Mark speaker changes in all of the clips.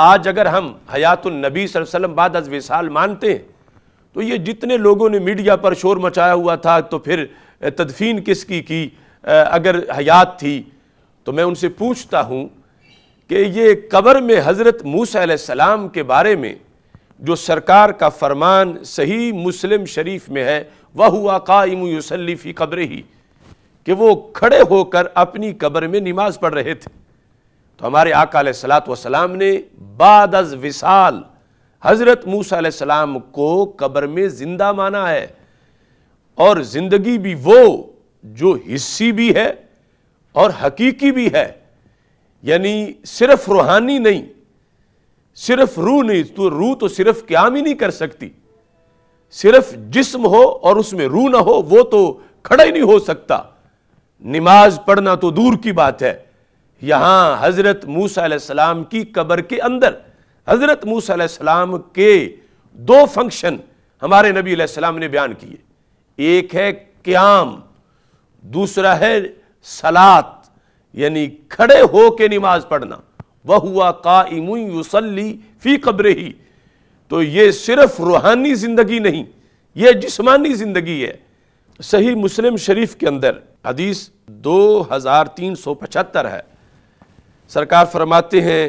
Speaker 1: आज अगर हम हयातुलनबी सल्लम बाद अज विसाल मानते हैं तो ये जितने लोगों ने मीडिया पर शोर मचाया हुआ था तो फिर तदफीन किसकी की अगर हयात थी तो मैं उनसे पूछता हूँ कि ये कबर में हज़रत मूसम के बारे में जो सरकार का फरमान सही मुस्लिम शरीफ में है वह हुआ काम यूसलीफ़ी कब्र ही कि वो खड़े होकर अपनी कब्र में नमाज़ पढ़ रहे थे हमारे आका वसलाम ने बाद अज विशाल हज़रत मूसा सलाम को कब्र में ज़िंदा माना है और ज़िंदगी भी वो जो हिस्सी भी है और हकीकी भी है यानी सिर्फ रूहानी नहीं सिर्फ रूह नहीं तो रूह तो सिर्फ क्याम ही नहीं कर सकती सिर्फ जिस्म हो और उसमें रूह ना हो वो तो खड़ा ही नहीं हो सकता नमाज पढ़ना तो दूर की बात है यहाँ हज़रत मूसम की कबर के अंदर हज़रत मूसम के दो फंक्शन हमारे नबी सलाम ने बयान किए एक है क्याम दूसरा है सलात यानी खड़े हो के नमाज पढ़ना वह हुआ काइम युसली फ़ी कब्र ही तो ये सिर्फ रूहानी ज़िंदगी नहीं ये जिस्मानी ज़िंदगी है सही मुस्लिम शरीफ के अंदर हदीस दो हज़ार तीन सौ पचहत्तर है सरकार फरमाते हैं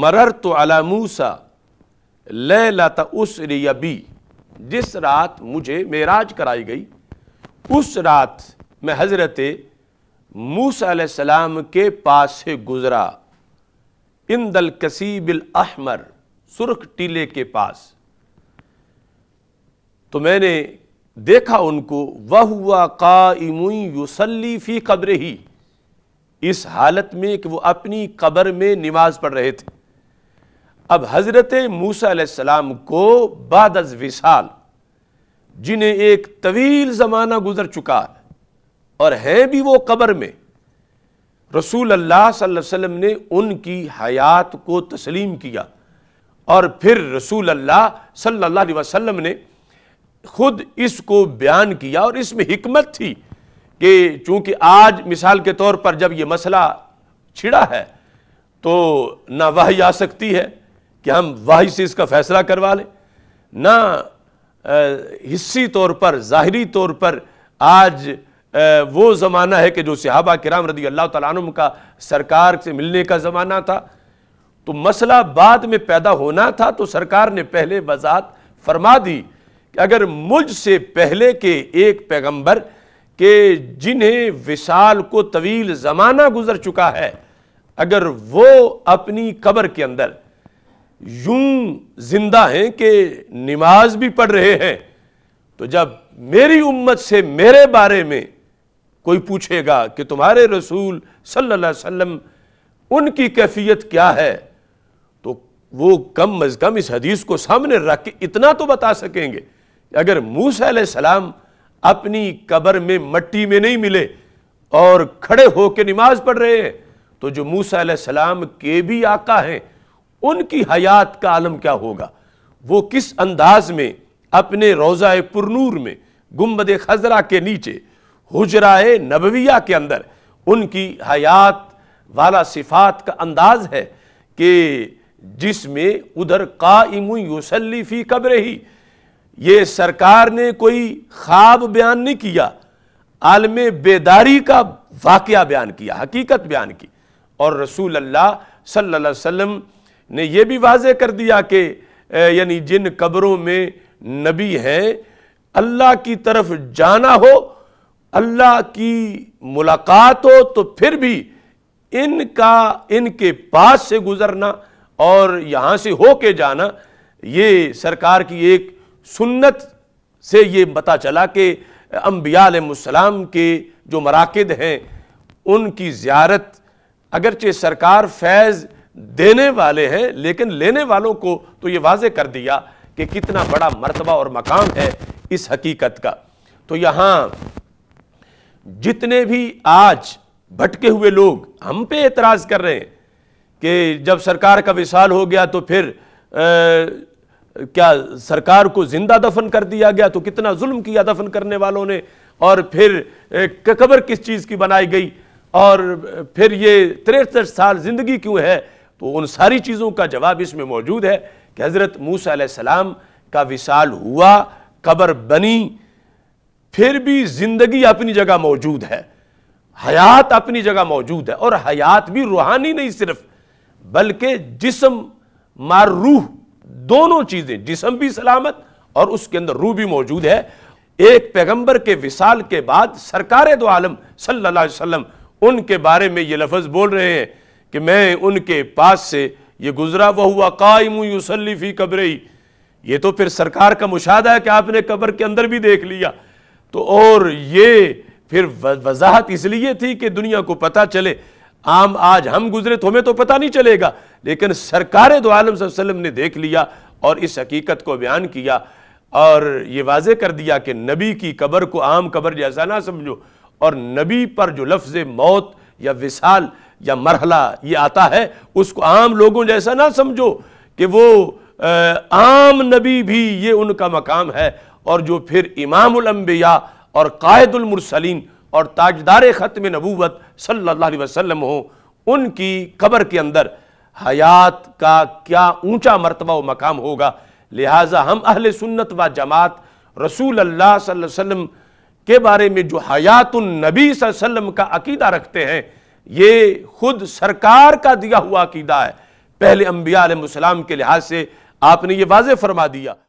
Speaker 1: मरर तो अला मूसा ले लाता उस रियबी जिस रात मुझे मेराज कराई गई उस रात मैं हज़रत मूसा सलाम के पास से गुज़रा इन दल कसीबिल अहमर सुर्ख टीले के पास तो मैंने देखा उनको वह हुआ इमुई युसली फ़ी कब्र ही इस हालत में कि वो अपनी कब्र में नमाज पढ़ रहे थे अब हज़रत मूसम को बाद विशाल जिन्हें एक तवील ज़माना गुजर चुका है और हैं भी वो कब्र में रसूल अल्लाह वसल्लम ने उनकी हयात को तस्लीम किया और फिर रसूल अल्लाह अलैहि वसल्लम ने ख़ुद इसको बयान किया और इसमें हिकमत थी कि चूंकि आज मिसाल के तौर पर जब ये मसला छिड़ा है तो ना वही आ सकती है कि हम वही से इसका फैसला करवा लें ना हिस्सी तौर पर ज़ाहरी तौर पर आज वो ज़माना है कि जो सिहाबा कराम रदी अल्लाह तुम का सरकार से मिलने का ज़माना था तो मसला बाद में पैदा होना था तो सरकार ने पहले वजात फरमा दी कि अगर मुझसे पहले के एक पैगंबर कि जिन्हें विशाल को तवील ज़माना गुजर चुका है अगर वो अपनी कब्र के अंदर यूं जिंदा हैं कि नमाज भी पढ़ रहे हैं तो जब मेरी उम्मत से मेरे बारे में कोई पूछेगा कि तुम्हारे रसूल सल्लल्लाहु अलैहि वसल्लम उनकी कैफियत क्या है तो वो कम अज कम इस हदीस को सामने रख के इतना तो बता सकेंगे अगर मूसा सलाम अपनी कबर में मट्टी में नहीं मिले और खड़े होकर नमाज पढ़ रहे हैं तो जो मूसा सलाम के भी आका हैं उनकी हयात का आलम क्या होगा वो किस अंदाज में अपने रोज़ा पुरनूर में गुम्बद खजरा के नीचे हजराए नबविया के अंदर उनकी हयात वाला सिफात का अंदाज है कि जिसमें उधर का यूसली फ़ी कब रही ये सरकार ने कोई ख्वाब बयान नहीं किया आलम बेदारी का वाक़ बयान किया हकीकत बयान की और रसूल अल्लाह सल्लल्लाहु अलैहि वसल्लम ने यह भी वाज कर दिया कि यानी जिन कब्रों में नबी हैं अल्लाह की तरफ जाना हो अल्लाह की मुलाकात हो तो फिर भी इनका इनके पास से गुजरना और यहाँ से होके जाना ये सरकार की एक सुन्नत से ये पता चला कि अम्बियालम के जो मराकद हैं उनकी ज़्यारत अगरचे सरकार फैज़ देने वाले हैं लेकिन लेने वालों को तो ये वाज कर दिया कि कितना बड़ा मरतबा और मकाम है इस हकीकत का तो यहाँ जितने भी आज भटके हुए लोग हम पे एतराज़ कर रहे हैं कि जब सरकार का विशाल हो गया तो फिर आ, क्या सरकार को जिंदा दफन कर दिया गया तो कितना जुल्म किया दफन करने वालों ने और फिर कबर किस चीज़ की बनाई गई और फिर ये तिरसठ साल ज़िंदगी क्यों है तो उन सारी चीज़ों का जवाब इसमें मौजूद है कि हज़रत मूसा सलाम का विशाल हुआ कबर बनी फिर भी ज़िंदगी अपनी जगह मौजूद है हयात अपनी जगह मौजूद है और हयात भी रूहानी नहीं सिर्फ बल्कि जिसम मारूह दोनों चीजें जिसम भी सलामत और उसके अंदर रूह भी मौजूद है एक पैगंबर के विसाल के बाद सरकार दो आलम सल्लाम उनके बारे में ये लफज बोल रहे हैं कि मैं उनके पास से ये गुजरा वह हुआ कायम यूसलीफी फ़ी कब्रई ये तो फिर सरकार का मुशाह है कि आपने कब्र के अंदर भी देख लिया तो और ये फिर वजाहत इसलिए थी कि दुनिया को पता चले आम आज हम गुजरे तो हमें तो पता नहीं चलेगा लेकिन सरकार दो तो आलम वसल्लम ने देख लिया और इस हकीकत को बयान किया और ये वाजे कर दिया कि नबी की कबर को आम कबर जैसा ना समझो और नबी पर जो लफ्ज़ मौत या विशाल या मरहला ये आता है उसको आम लोगों जैसा ना समझो कि वो आम नबी भी ये उनका मकाम है और जो फिर इमामबिया और कायदुलमरसलिन और ताजदार ख़त्म नबूवत सल्लल्लाहु अलैहि वसल्लम हो उनकी कबर के अंदर हयात का क्या ऊंचा मरतबा व मकाम होगा लिहाजा हम अहल सुन्नत व जमात रसूल अल्लाह वसम के बारे में जो हयात नबी वसम का अकीदा रखते हैं ये खुद सरकार का दिया हुआ अकीदा है पहले अम्बिया के लिहाज से आपने ये वाज फरमा दिया